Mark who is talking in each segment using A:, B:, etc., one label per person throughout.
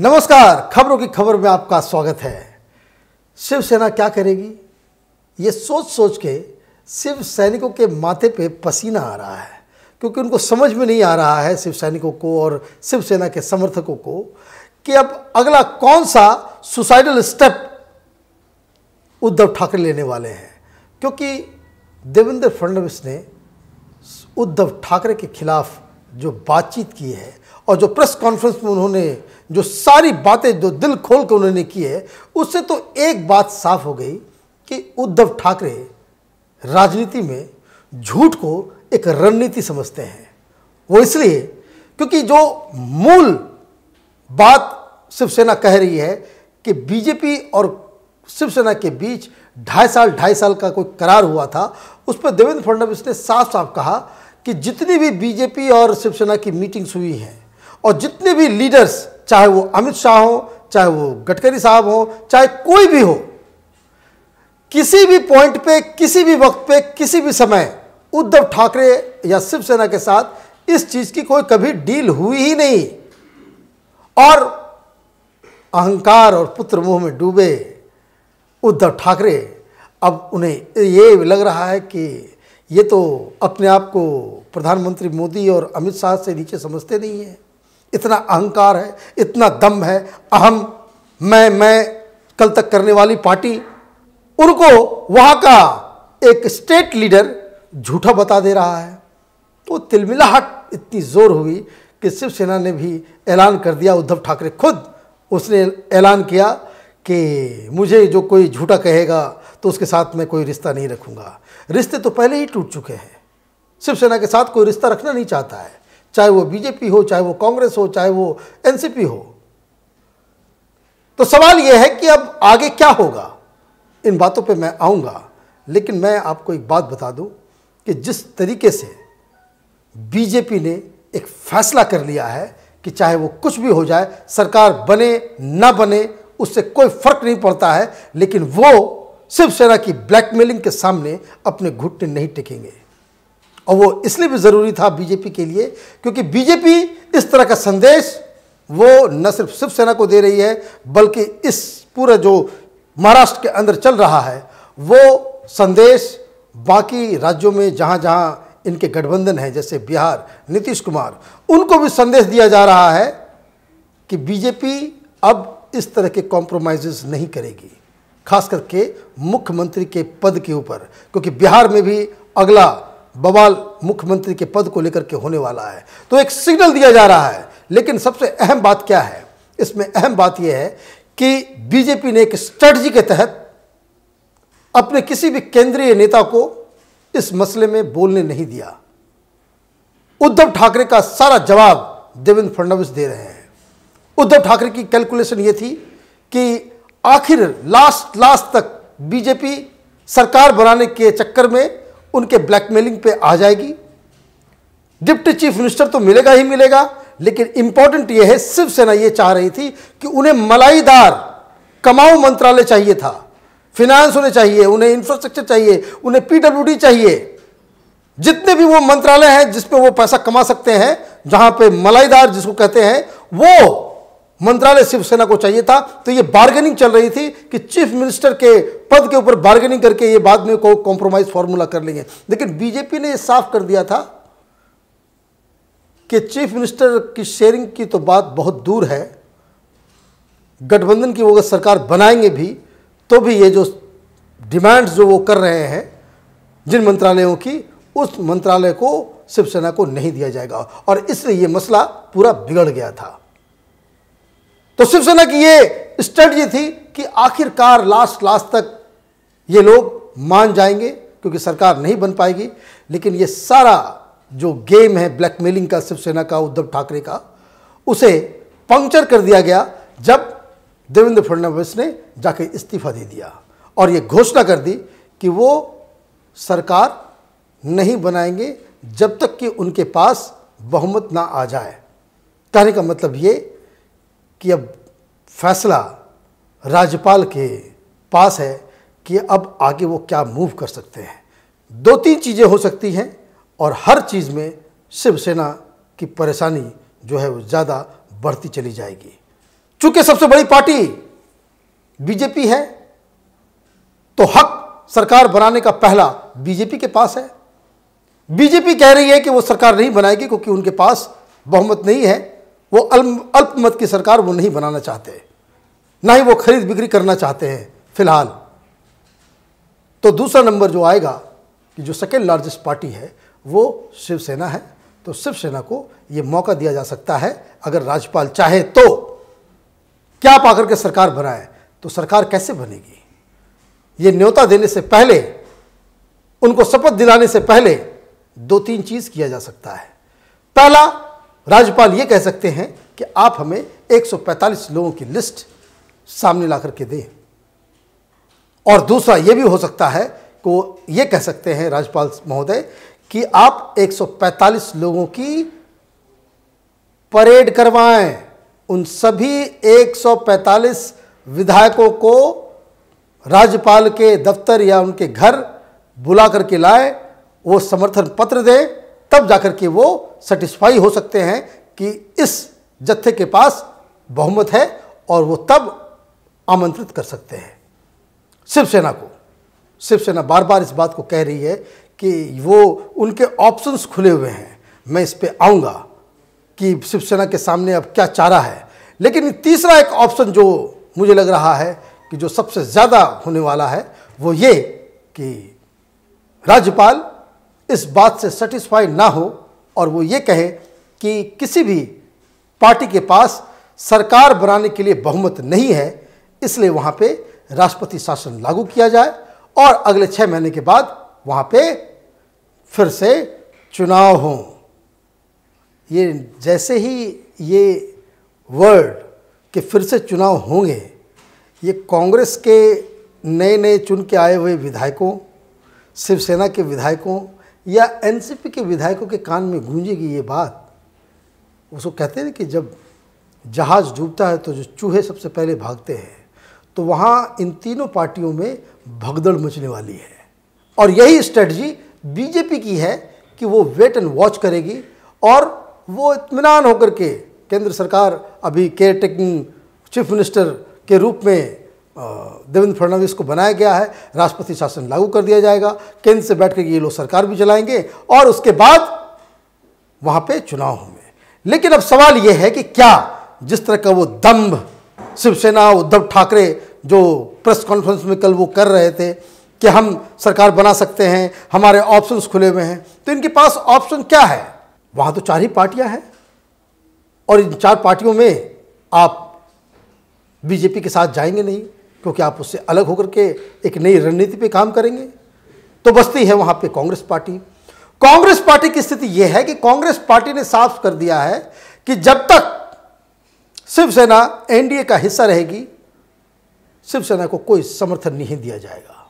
A: नमस्कार खबरों की खबर में आपका स्वागत है शिवसेना क्या करेगी ये सोच सोच के शिव सैनिकों के माथे पे पसीना आ रहा है क्योंकि उनको समझ में नहीं आ रहा है शिव सैनिकों को और शिवसेना के समर्थकों को कि अब अगला कौन सा सुसाइडल स्टेप उद्धव ठाकरे लेने वाले हैं क्योंकि देवेंद्र फडणवीस ने उद्धव ठाकरे के खिलाफ जो बातचीत की है और जो प्रेस कॉन्फ्रेंस में उन्होंने जो सारी बातें जो दिल खोल कर उन्होंने की है उससे तो एक बात साफ हो गई कि उद्धव ठाकरे राजनीति में झूठ को एक रणनीति समझते हैं वो इसलिए क्योंकि जो मूल बात शिवसेना कह रही है कि बीजेपी और शिवसेना के बीच ढाई साल ढाई साल का कोई करार हुआ था उस पर देवेंद्र फडणवीस ने साफ साफ कहा कि जितनी भी बीजेपी और शिवसेना की मीटिंग्स हुई हैं और जितने भी लीडर्स चाहे वो अमित शाह हो चाहे वो गडकरी साहब हो चाहे कोई भी हो किसी भी पॉइंट पे किसी भी वक्त पे किसी भी समय उद्धव ठाकरे या शिवसेना के साथ इस चीज़ की कोई कभी डील हुई ही नहीं और अहंकार और पुत्र मोह में डूबे उद्धव ठाकरे अब उन्हें ये लग रहा है कि ये तो अपने आप को प्रधानमंत्री मोदी और अमित शाह से नीचे समझते नहीं है इतना अहंकार है इतना दम है अहम मैं मैं कल तक करने वाली पार्टी उनको वहाँ का एक स्टेट लीडर झूठा बता दे रहा है तो तिलमिलाहट इतनी ज़ोर हुई कि शिवसेना ने भी ऐलान कर दिया उद्धव ठाकरे खुद उसने ऐलान किया कि मुझे जो कोई झूठा कहेगा तो उसके साथ मैं कोई रिश्ता नहीं रखूंगा रिश्ते तो पहले ही टूट चुके हैं शिवसेना के साथ कोई रिश्ता रखना नहीं चाहता है चाहे वो बीजेपी हो चाहे वो कांग्रेस हो चाहे वो एनसीपी हो तो सवाल यह है कि अब आगे क्या होगा इन बातों पे मैं आऊंगा लेकिन मैं आपको एक बात बता दूं कि जिस तरीके से बीजेपी ने एक फैसला कर लिया है कि चाहे वो कुछ भी हो जाए सरकार बने ना बने उससे कोई फर्क नहीं पड़ता है लेकिन वो शिवसेना की ब्लैकमेलिंग के सामने अपने घुटने नहीं टेकेंगे और वो इसलिए भी ज़रूरी था बीजेपी के लिए क्योंकि बीजेपी इस तरह का संदेश वो न सिर्फ शिवसेना को दे रही है बल्कि इस पूरा जो महाराष्ट्र के अंदर चल रहा है वो संदेश बाकी राज्यों में जहाँ जहाँ इनके गठबंधन हैं जैसे बिहार नीतीश कुमार उनको भी संदेश दिया जा रहा है कि बीजेपी अब इस तरह के कॉम्प्रोमाइज़ नहीं करेगी खास करके मुख्यमंत्री के पद के ऊपर क्योंकि बिहार में भी अगला बवाल मुख्यमंत्री के पद को लेकर के होने वाला है तो एक सिग्नल दिया जा रहा है लेकिन सबसे अहम बात क्या है इसमें अहम बात यह है कि बीजेपी ने एक स्ट्रेटजी के तहत अपने किसी भी केंद्रीय नेता को इस मसले में बोलने नहीं दिया उद्धव ठाकरे का सारा जवाब देवेंद्र फडणवीस दे रहे हैं उद्धव ठाकरे की कैलकुलेशन ये थी कि आखिर लास्ट लास्ट तक बीजेपी सरकार बनाने के चक्कर में उनके ब्लैकमेलिंग पे आ जाएगी डिप्टी चीफ मिनिस्टर तो मिलेगा ही मिलेगा लेकिन इंपॉर्टेंट यह है शिवसेना यह चाह रही थी कि उन्हें मलाईदार कमाऊ मंत्रालय चाहिए था फिनेंस उन्हें चाहिए उन्हें इंफ्रास्ट्रक्चर चाहिए उन्हें पीडब्ल्यूडी चाहिए जितने भी वो मंत्रालय हैं जिसपे वो पैसा कमा सकते हैं जहां पे मलाईदार जिसको कहते हैं वो मंत्रालय शिवसेना को चाहिए था तो ये बार्गेनिंग चल रही थी कि चीफ मिनिस्टर के पद के ऊपर बार्गेनिंग करके ये बाद में को कॉम्प्रोमाइज फॉर्मूला कर लेंगे लेकिन बीजेपी ने ये साफ कर दिया था कि चीफ मिनिस्टर की शेयरिंग की तो बात बहुत दूर है गठबंधन की वो अगर सरकार बनाएंगे भी तो भी ये जो डिमांड्स जो वो कर रहे हैं जिन मंत्रालयों की उस मंत्रालय को शिवसेना को नहीं दिया जाएगा और इसलिए ये मसला पूरा बिगड़ गया था तो शिवसेना की ये स्ट्रेटजी थी कि आखिरकार लास्ट लास्ट तक ये लोग मान जाएंगे क्योंकि सरकार नहीं बन पाएगी लेकिन ये सारा जो गेम है ब्लैकमेलिंग का शिवसेना का उद्धव ठाकरे का उसे पंक्चर कर दिया गया जब देवेंद्र फडणवीस ने जाके इस्तीफा दे दिया और ये घोषणा कर दी कि वो सरकार नहीं बनाएंगे जब तक कि उनके पास बहुमत ना आ जाए कहने का मतलब ये कि अब फैसला राज्यपाल के पास है कि अब आगे वो क्या मूव कर सकते हैं दो तीन चीज़ें हो सकती हैं और हर चीज़ में शिवसेना की परेशानी जो है वो ज़्यादा बढ़ती चली जाएगी चूंकि सबसे बड़ी पार्टी बीजेपी है तो हक सरकार बनाने का पहला बीजेपी के पास है बीजेपी कह रही है कि वो सरकार नहीं बनाएगी क्योंकि उनके पास बहुमत नहीं है वो अल्पमत की सरकार वो नहीं बनाना चाहते ना ही वो खरीद बिक्री करना चाहते हैं फिलहाल तो दूसरा नंबर जो आएगा कि जो सेकेंड लार्जेस्ट पार्टी है वो शिवसेना है तो शिवसेना को ये मौका दिया जा सकता है अगर राज्यपाल चाहे तो क्या पाकर के सरकार बनाए तो सरकार कैसे बनेगी ये न्योता देने से पहले उनको शपथ दिलाने से पहले दो तीन चीज़ किया जा सकता है पहला राज्यपाल ये कह सकते हैं कि आप हमें 145 लोगों की लिस्ट सामने ला करके दें और दूसरा ये भी हो सकता है को ये कह सकते हैं राज्यपाल महोदय कि आप 145 लोगों की परेड करवाएं उन सभी 145 विधायकों को राज्यपाल के दफ्तर या उनके घर बुला करके लाए वो समर्थन पत्र दें तब जाकर के वो सेटिस्फाई हो सकते हैं कि इस जत्थे के पास बहुमत है और वो तब आमंत्रित कर सकते हैं शिवसेना को शिवसेना बार बार इस बात को कह रही है कि वो उनके ऑप्शंस खुले हुए हैं मैं इस पर आऊँगा कि शिवसेना के सामने अब क्या चारा है लेकिन तीसरा एक ऑप्शन जो मुझे लग रहा है कि जो सबसे ज़्यादा होने वाला है वो ये कि राज्यपाल इस बात से सेटिस्फाई ना हो और वो ये कहे कि किसी भी पार्टी के पास सरकार बनाने के लिए बहुमत नहीं है इसलिए वहाँ पे राष्ट्रपति शासन लागू किया जाए और अगले छः महीने के बाद वहाँ पे फिर से चुनाव हों ये जैसे ही ये वर्ड कि फिर से चुनाव होंगे ये कांग्रेस के नए नए चुन के आए हुए विधायकों शिवसेना के विधायकों या एनसीपी के विधायकों के कान में गूंजेगी ये बात उसको कहते हैं कि जब जहाज़ डूबता है तो जो चूहे सबसे पहले भागते हैं तो वहाँ इन तीनों पार्टियों में भगदड़ मचने वाली है और यही स्ट्रेटजी बीजेपी की है कि वो वेट एंड वॉच करेगी और वो इतमान होकर के केंद्र सरकार अभी केयर टेकिंग चीफ मिनिस्टर के रूप में देवेंद्र फडणवीस को बनाया गया है राष्ट्रपति शासन लागू कर दिया जाएगा केंद्र से बैठ कर ये लोग सरकार भी चलाएंगे और उसके बाद वहाँ पे चुनाव होंगे लेकिन अब सवाल ये है कि क्या जिस तरह का वो दम्भ शिवसेना उद्धव ठाकरे जो प्रेस कॉन्फ्रेंस में कल वो कर रहे थे कि हम सरकार बना सकते हैं हमारे ऑप्शंस खुले हुए हैं तो इनके पास ऑप्शन क्या है वहाँ तो चार ही पार्टियाँ हैं और इन चार पार्टियों में आप बीजेपी के साथ जाएंगे नहीं क्योंकि आप उससे अलग होकर के एक नई रणनीति पे काम करेंगे तो बसती है वहां पे कांग्रेस पार्टी कांग्रेस पार्टी की स्थिति यह है कि कांग्रेस पार्टी ने साफ कर दिया है कि जब तक शिवसेना एनडीए का हिस्सा रहेगी शिवसेना को कोई समर्थन नहीं दिया जाएगा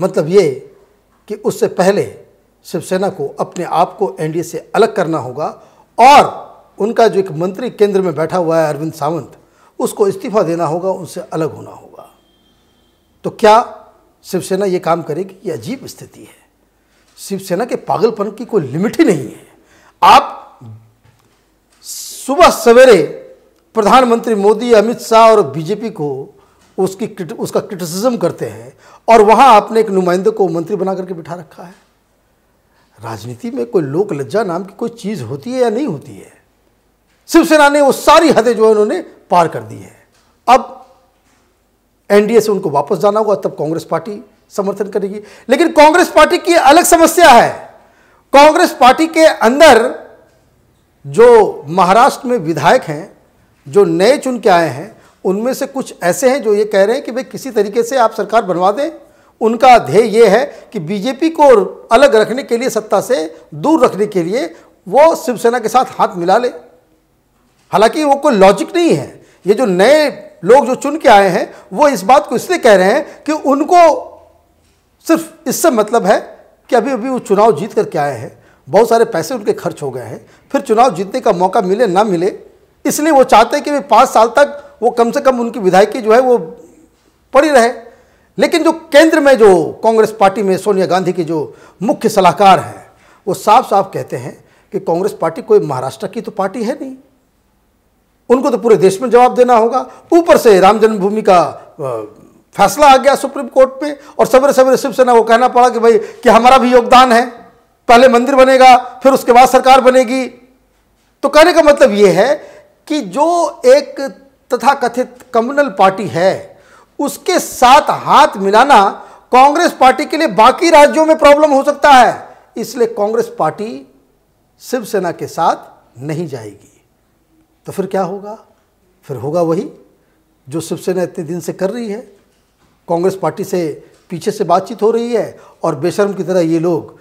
A: मतलब ये कि उससे पहले शिवसेना को अपने आप को एनडीए से अलग करना होगा और उनका जो एक मंत्री केंद्र में बैठा हुआ है अरविंद सावंत उसको इस्तीफा देना होगा उनसे अलग होना होगा तो क्या शिवसेना ये काम करेगी ये अजीब स्थिति है शिवसेना के पागलपन की कोई लिमिट ही नहीं है आप सुबह सवेरे प्रधानमंत्री मोदी अमित शाह और बीजेपी को उसकी क्रिट, उसका क्रिटिसिज्म करते हैं और वहां आपने एक नुमाइंदे को मंत्री बना करके बिठा रखा है राजनीति में कोई लोक लज्जा नाम की कोई चीज़ होती है या नहीं होती है शिवसेना ने वो सारी हदें जो है उन्होंने पार कर दी है अब एनडीए से उनको वापस जाना होगा तब कांग्रेस पार्टी समर्थन करेगी लेकिन कांग्रेस पार्टी की अलग समस्या है कांग्रेस पार्टी के अंदर जो महाराष्ट्र में विधायक हैं जो नए चुन के आए हैं उनमें से कुछ ऐसे हैं जो ये कह रहे हैं कि भाई किसी तरीके से आप सरकार बनवा दें उनका ध्येय ये है कि बीजेपी को अलग रखने के लिए सत्ता से दूर रखने के लिए वो शिवसेना के साथ हाथ मिला ले हालांकि वो कोई लॉजिक नहीं है ये जो नए लोग जो चुन के आए हैं वो इस बात को इसलिए कह रहे हैं कि उनको सिर्फ इससे मतलब है कि अभी अभी वो चुनाव जीत करके आए हैं बहुत सारे पैसे उनके खर्च हो गए हैं फिर चुनाव जीतने का मौका मिले ना मिले इसलिए वो चाहते हैं कि वे पाँच साल तक वो कम से कम उनकी विधायकी जो है वो पड़ी रहे लेकिन जो केंद्र में जो कांग्रेस पार्टी में सोनिया गांधी के जो मुख्य सलाहकार हैं वो साफ साफ कहते हैं कि कांग्रेस पार्टी कोई महाराष्ट्र की तो पार्टी है नहीं उनको तो पूरे देश में जवाब देना होगा ऊपर से राम जन्मभूमि का फैसला आ गया सुप्रीम कोर्ट में और सवेरे सवेरे शिवसेना को कहना पड़ा कि भाई कि हमारा भी योगदान है पहले मंदिर बनेगा फिर उसके बाद सरकार बनेगी तो कहने का मतलब ये है कि जो एक तथाकथित कम्युनल पार्टी है उसके साथ हाथ मिलाना कांग्रेस पार्टी के लिए बाकी राज्यों में प्रॉब्लम हो सकता है इसलिए कांग्रेस पार्टी शिवसेना के साथ नहीं जाएगी तो फिर क्या होगा फिर होगा वही जो शिवसेना इतने दिन से कर रही है कांग्रेस पार्टी से पीछे से बातचीत हो रही है और बेशर्म की तरह ये लोग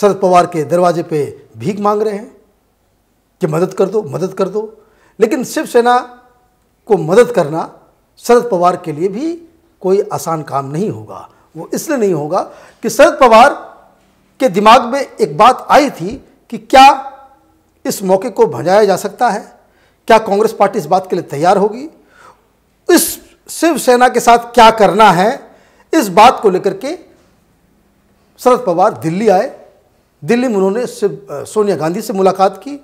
A: शरद पवार के दरवाजे पे भीख मांग रहे हैं कि मदद कर दो मदद कर दो लेकिन शिवसेना को मदद करना शरद पवार के लिए भी कोई आसान काम नहीं होगा वो इसलिए नहीं होगा कि शरद पवार के दिमाग में एक बात आई थी कि क्या इस मौके को भजाया जा सकता है क्या कांग्रेस पार्टी इस बात के लिए तैयार होगी इस शिवसेना के साथ क्या करना है इस बात को लेकर के शरद पवार दिल्ली आए दिल्ली में उन्होंने सोनिया गांधी से मुलाकात की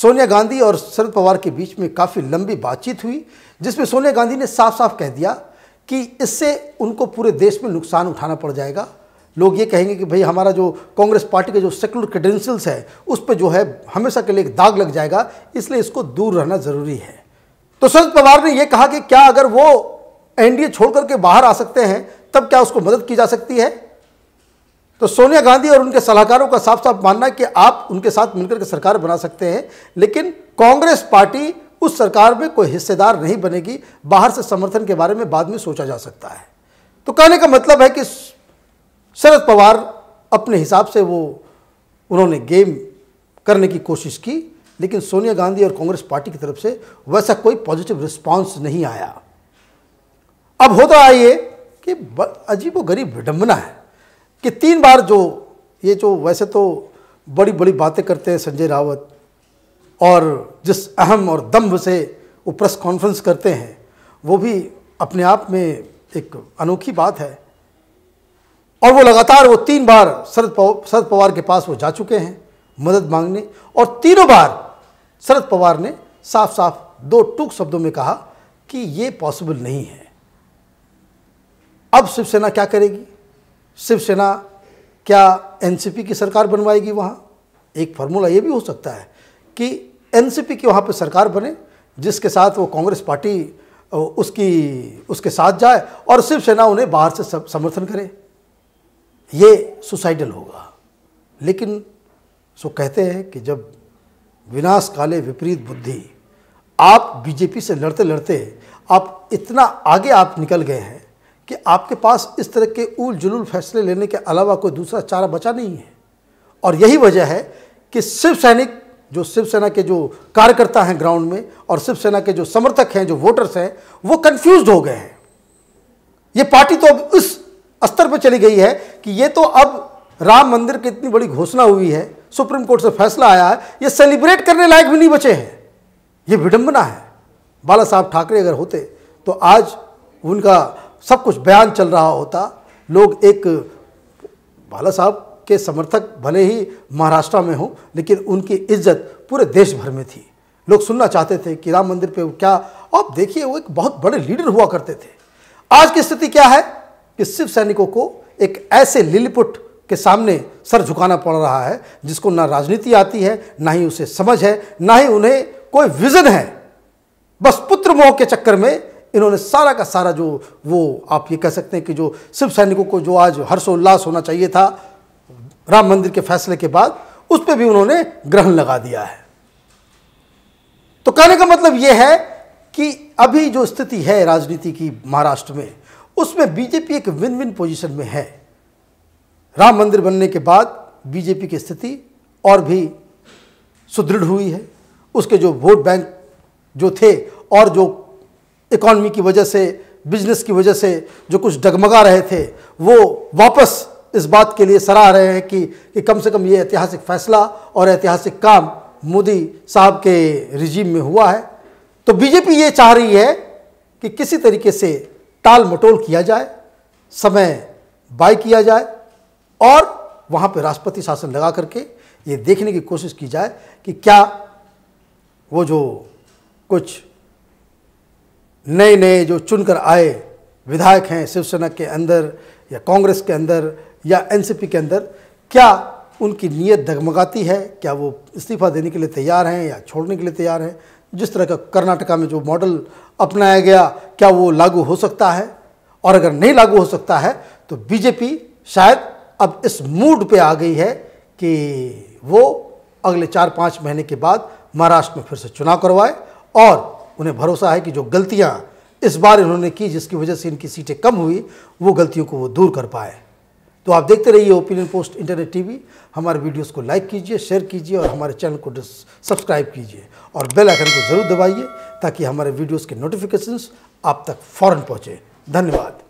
A: सोनिया गांधी और शरद पवार के बीच में काफ़ी लंबी बातचीत हुई जिसमें सोनिया गांधी ने साफ साफ कह दिया कि इससे उनको पूरे देश में नुकसान उठाना पड़ जाएगा लोग ये कहेंगे कि भाई हमारा जो कांग्रेस पार्टी के जो सेकुलर क्रेडेंशियल्स है उस पर जो है हमेशा के लिए एक दाग लग जाएगा इसलिए इसको दूर रहना ज़रूरी है तो शरद पवार ने यह कहा कि क्या अगर वो एनडीए छोड़कर के बाहर आ सकते हैं तब क्या उसको मदद की जा सकती है तो सोनिया गांधी और उनके सलाहकारों का साफ साफ मानना है कि आप उनके साथ मिलकर के सरकार बना सकते हैं लेकिन कांग्रेस पार्टी उस सरकार में कोई हिस्सेदार नहीं बनेगी बाहर से समर्थन के बारे में बाद में सोचा जा सकता है तो कहने का मतलब है कि शरद पवार अपने हिसाब से वो उन्होंने गेम करने की कोशिश की लेकिन सोनिया गांधी और कांग्रेस पार्टी की तरफ से वैसा कोई पॉजिटिव रिस्पांस नहीं आया अब होता है ये कि अजीब गरीब विडम्बना है कि तीन बार जो ये जो वैसे तो बड़ी बड़ी बातें करते हैं संजय रावत और जिस अहम और दम्भ से वो प्रेस कॉन्फ्रेंस करते हैं वो भी अपने आप में एक अनोखी बात है और वो लगातार वो तीन बार शरद शरद पवार के पास वो जा चुके हैं मदद मांगने और तीनों बार शरद पवार ने साफ साफ दो टूक शब्दों में कहा कि ये पॉसिबल नहीं है अब शिवसेना क्या करेगी शिवसेना क्या एनसीपी की सरकार बनवाएगी वहाँ एक फार्मूला ये भी हो सकता है कि एनसीपी की वहाँ पर सरकार बने जिसके साथ वो कांग्रेस पार्टी उसकी उसके साथ जाए और शिवसेना उन्हें बाहर से समर्थन करे ये सुसाइडल होगा लेकिन सो कहते हैं कि जब विनाश काले विपरीत बुद्धि आप बीजेपी से लड़ते लड़ते आप इतना आगे आप निकल गए हैं कि आपके पास इस तरह के उल जुलूल फैसले लेने के अलावा कोई दूसरा चारा बचा नहीं है और यही वजह है कि शिव सैनिक जो शिवसेना के जो कार्यकर्ता हैं ग्राउंड में और शिवसेना के जो समर्थक हैं जो वोटर्स हैं वो कंफ्यूज हो गए हैं ये पार्टी तो अब इस स्तर पर चली गई है कि ये तो अब राम मंदिर की इतनी बड़ी घोषणा हुई है सुप्रीम कोर्ट से फैसला आया है ये सेलिब्रेट करने लायक भी नहीं बचे हैं ये विडंबना है बाला साहब ठाकरे अगर होते तो आज उनका सब कुछ बयान चल रहा होता लोग एक बाला साहब के समर्थक भले ही महाराष्ट्र में हों लेकिन उनकी इज्जत पूरे देश भर में थी लोग सुनना चाहते थे कि राम मंदिर पे क्या आप देखिए वो एक बहुत बड़े लीडर हुआ करते थे आज की स्थिति क्या है कि शिव सैनिकों को एक ऐसे लिलिपुट के सामने सर झुकाना पड़ रहा है जिसको ना राजनीति आती है ना ही उसे समझ है ना ही उन्हें कोई विजन है बस पुत्र मोह के चक्कर में इन्होंने सारा का सारा जो वो आप ये कह सकते हैं कि जो शिव सैनिकों को जो आज हर्षोल्लास होना चाहिए था राम मंदिर के फैसले के बाद उस पर भी उन्होंने ग्रहण लगा दिया है तो कहने का मतलब यह है कि अभी जो स्थिति है राजनीति की महाराष्ट्र में उसमें बीजेपी एक विन विन पोजीशन में है राम मंदिर बनने के बाद बीजेपी की स्थिति और भी सुदृढ़ हुई है उसके जो वोट बैंक जो थे और जो इकॉनमी की वजह से बिजनेस की वजह से जो कुछ डगमगा रहे थे वो वापस इस बात के लिए सराह रहे हैं कि, कि कम से कम ये ऐतिहासिक फैसला और ऐतिहासिक काम मोदी साहब के रिजीम में हुआ है तो बीजेपी ये चाह रही है कि किसी तरीके से टाल मटोल किया जाए समय बाय किया जाए और वहाँ पर राष्ट्रपति शासन लगा करके ये देखने की कोशिश की जाए कि क्या वो जो कुछ नए नए जो चुनकर आए विधायक हैं शिवसेना के अंदर या कांग्रेस के अंदर या एनसीपी के अंदर क्या उनकी नीयत दगमगाती है क्या वो इस्तीफा देने के लिए तैयार हैं या छोड़ने के लिए तैयार हैं जिस तरह का कर्नाटका में जो मॉडल अपनाया गया क्या वो लागू हो सकता है और अगर नहीं लागू हो सकता है तो बीजेपी शायद अब इस मूड पे आ गई है कि वो अगले चार पाँच महीने के बाद महाराष्ट्र में फिर से चुनाव करवाए और उन्हें भरोसा है कि जो गलतियाँ इस बार इन्होंने की जिसकी वजह से इनकी सीटें कम हुई वो गलतियों को वो दूर कर पाए तो आप देखते रहिए ओपिनियन पोस्ट इंटरनेट टीवी हमारे वीडियोस को लाइक कीजिए शेयर कीजिए और हमारे चैनल को सब्सक्राइब कीजिए और बेल आइकन को ज़रूर दबाइए ताकि हमारे वीडियोस के नोटिफिकेशंस आप तक फ़ौरन पहुँचें धन्यवाद